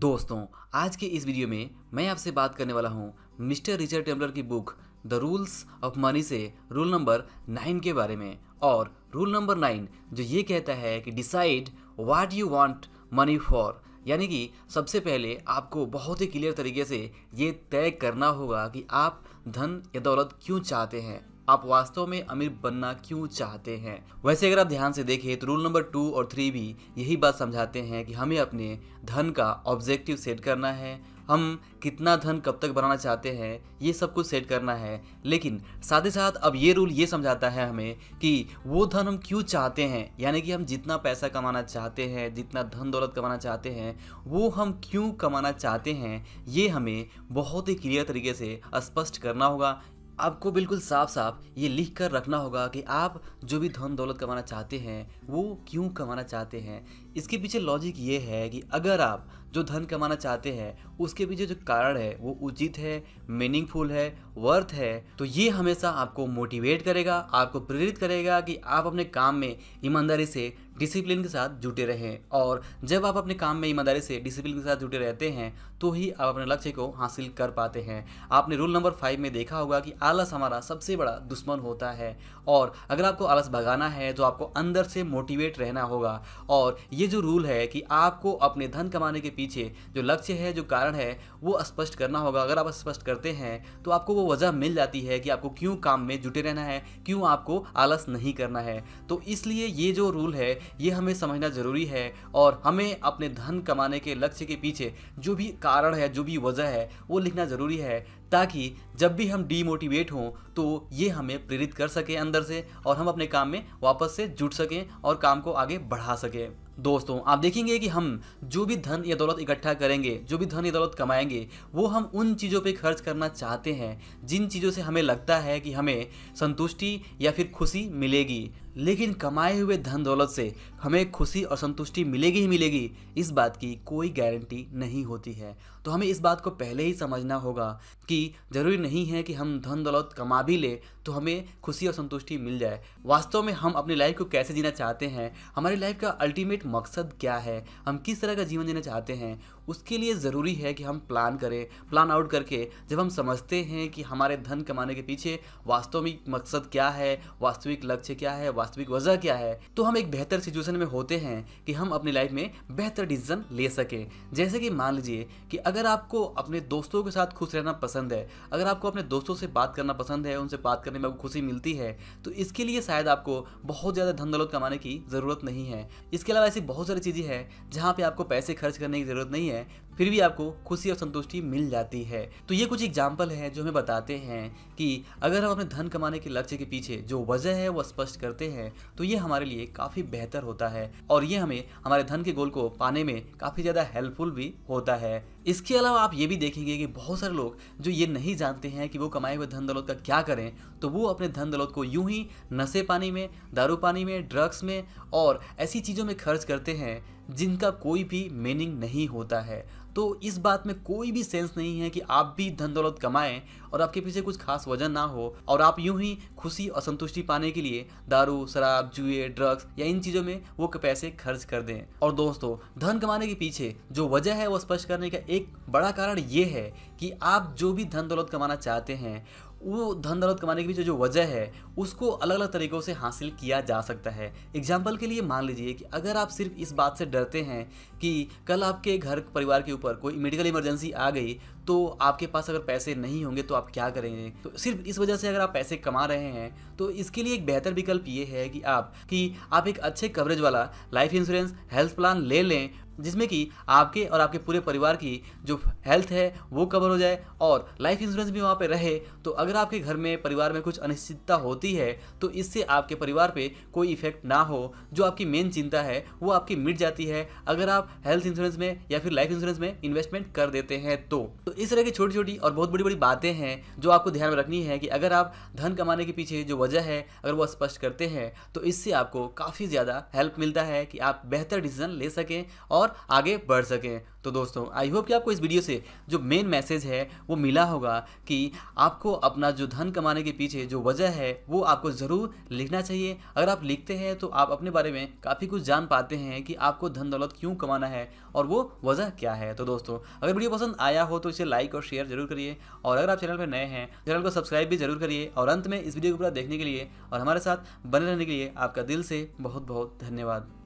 दोस्तों आज के इस वीडियो में मैं आपसे बात करने वाला हूँ मिस्टर रिचर्ड टेम्पलर की book the rules of money से रूल नंबर नाइन के बारे में और रूल नंबर नाइन जो ये कहता है कि decide what you want money for यानी कि सबसे पहले आपको बहुत ही क्लियर तरीके से ये तय करना होगा कि आप धन या दौलत क्यों चाहते हैं आप वास्तव में अमीर बनना क्यों चाहते हैं वैसे अगर आप ध्यान से देखें तो रूल नंबर टू और थ्री भी यही बात समझाते हैं कि हमें अपने धन का ऑब्जेक्टिव सेट करना है हम कितना धन कब तक बनाना चाहते हैं ये सब कुछ सेट करना है लेकिन साथ ही साथ अब ये रूल ये समझाता है हमें कि वो धन हम क्यों चाहते हैं यानी कि हम जितना पैसा कमाना चाहते हैं जितना धन दौलत कमाना चाहते हैं वो हम क्यों कमाना चाहते हैं ये हमें बहुत ही क्लियर तरीके से स्पष्ट करना होगा आपको बिल्कुल साफ साफ ये लिख कर रखना होगा कि आप जो भी धन दौलत कमाना चाहते हैं वो क्यों कमाना चाहते हैं इसके पीछे लॉजिक ये है कि अगर आप जो धन कमाना चाहते हैं उसके पीछे जो कारण है वो उचित है मीनिंगफुल है वर्थ है तो ये हमेशा आपको मोटिवेट करेगा आपको प्रेरित करेगा कि आप अपने काम में ईमानदारी से डिसिप्लिन के साथ जुटे रहें और जब आप अपने काम में ईमानदारी से डिसिप्लिन के साथ जुटे रहते हैं तो ही आप अपने लक्ष्य को हासिल कर पाते हैं आपने रूल नंबर फाइव में देखा होगा कि आलस हमारा सबसे बड़ा दुश्मन होता है और अगर आपको आलस भगाना है तो आपको अंदर से मोटिवेट रहना होगा और ये ये जो रूल है कि आपको अपने धन कमाने के पीछे जो लक्ष्य है जो कारण है वो स्पष्ट करना होगा अगर आप स्पष्ट करते हैं तो आपको वो वजह मिल जाती है कि आपको क्यों काम में जुटे रहना है क्यों आपको आलस नहीं करना है तो इसलिए ये जो रूल है ये हमें समझना ज़रूरी है और हमें अपने धन कमाने के लक्ष्य के पीछे जो भी कारण है जो भी वजह है वो लिखना ज़रूरी है ताकि जब भी हम डीमोटिवेट हों तो ये हमें प्रेरित कर सकें अंदर से और हम अपने काम में वापस से जुट सकें और काम को आगे बढ़ा सकें दोस्तों आप देखेंगे कि हम जो भी धन या दौलत इकट्ठा करेंगे जो भी धन या दौलत कमाएंगे वो हम उन चीज़ों पे खर्च करना चाहते हैं जिन चीज़ों से हमें लगता है कि हमें संतुष्टि या फिर खुशी मिलेगी लेकिन कमाए हुए धन दौलत से हमें खुशी और संतुष्टि मिलेगी ही मिलेगी इस बात की कोई गारंटी नहीं होती है तो हमें इस बात को पहले ही समझना होगा कि ज़रूरी नहीं है कि हम धन दौलत कमा भी ले तो हमें खुशी और संतुष्टि मिल जाए वास्तव में हम अपनी लाइफ को कैसे जीना चाहते हैं हमारी लाइफ का अल्टीमेट मकसद क्या है हम किस तरह का जीवन जीना चाहते हैं उसके लिए ज़रूरी है कि हम प्लान करें प्लान आउट करके जब हम समझते हैं कि हमारे धन कमाने के पीछे वास्तविक मकसद क्या है वास्तविक लक्ष्य क्या है वास्तविक वजह क्या है तो हम एक बेहतर सिचुएशन में होते हैं कि हम अपनी लाइफ में बेहतर डिसीजन ले सकें जैसे कि मान लीजिए कि अगर आपको अपने दोस्तों के साथ खुश रहना पसंद है अगर आपको अपने दोस्तों से बात करना पसंद है उनसे बात करने में आपको खुशी मिलती है तो इसके लिए शायद आपको बहुत ज़्यादा धन दौलत कमाने की ज़रूरत नहीं है इसके अलावा ऐसी बहुत सारी चीज़ें हैं जहाँ पर आपको पैसे खर्च करने की ज़रूरत नहीं है फिर भी आपको खुशी और संतुष्टि मिल जाती है तो ये कुछ एग्जाम्पल है जो हमें बताते हैं कि अगर हम अपने धन कमाने के लक्ष्य के पीछे जो वजह है वो स्पष्ट करते हैं तो ये हमारे लिए काफ़ी बेहतर होता है और ये हमें हमारे धन के गोल को पाने में काफ़ी ज़्यादा हेल्पफुल भी होता है इसके अलावा आप ये भी देखेंगे कि बहुत सारे लोग जो ये नहीं जानते हैं कि वो कमाए हुए धन दौलत का क्या करें तो वो अपने धन दौलत को यूं ही नशे पानी में दारू पानी में ड्रग्स में और ऐसी चीज़ों में खर्च करते हैं जिनका कोई भी मीनिंग नहीं होता है तो इस बात में कोई भी सेंस नहीं है कि आप भी धन दौलत कमाएं और आपके पीछे कुछ खास वजन ना हो और आप यूं ही खुशी और संतुष्टि पाने के लिए दारू शराब जुए ड्रग्स या इन चीज़ों में वो पैसे खर्च कर दें और दोस्तों धन कमाने के पीछे जो वजह है वो स्पष्ट करने का एक बड़ा कारण ये है कि आप जो भी धन दौलत कमाना चाहते हैं वो धन दौलत कमाने के पीछे जो वजह है उसको अलग अलग तरीक़ों से हासिल किया जा सकता है एग्जाम्पल के लिए मान लीजिए कि अगर आप सिर्फ इस बात से डरते हैं कि कल आपके घर परिवार के ऊपर कोई मेडिकल इमरजेंसी आ गई तो आपके पास अगर पैसे नहीं होंगे तो आप क्या करेंगे तो सिर्फ इस वजह से अगर आप पैसे कमा रहे हैं तो इसके लिए एक बेहतर विकल्प ये है कि आप कि आप एक अच्छे कवरेज वाला लाइफ इंश्योरेंस हेल्थ प्लान ले लें जिसमें कि आपके और आपके पूरे परिवार की जो हेल्थ है वो कवर हो जाए और लाइफ इंश्योरेंस भी वहाँ पर रहे तो अगर आपके घर में परिवार में कुछ अनिश्चितता होती है तो इससे आपके परिवार पर कोई इफेक्ट ना हो जो आपकी मेन चिंता है वो आपकी मिट जाती है अगर आप हेल्थ इंश्योरेंस में या फिर लाइफ इंश्योरेंस में इन्वेस्टमेंट कर देते हैं तो, तो इस तरह की छोटी छोटी और बहुत बड़ी बड़ी बातें हैं जो आपको ध्यान में रखनी है कि अगर आप धन कमाने के पीछे जो वजह है अगर वो स्पष्ट करते हैं तो इससे आपको काफ़ी ज़्यादा हेल्प मिलता है कि आप बेहतर डिसीजन ले सकें और आगे बढ़ सकें तो दोस्तों आई होप कि आपको इस वीडियो से जो मेन मैसेज है वो मिला होगा कि आपको अपना जो धन कमाने के पीछे जो वजह है वो आपको ज़रूर लिखना चाहिए अगर आप लिखते हैं तो आप अपने बारे में काफ़ी कुछ जान पाते हैं कि आपको धन दौलत क्यों कमाना है और वो वजह क्या है तो दोस्तों अगर वीडियो पसंद आया हो तो इसे लाइक और शेयर जरूर करिए और अगर आप चैनल पर नए हैं चैनल को सब्सक्राइब भी जरूर करिए और अंत में इस वीडियो को पूरा देखने के लिए और हमारे साथ बने रहने के लिए आपका दिल से बहुत बहुत धन्यवाद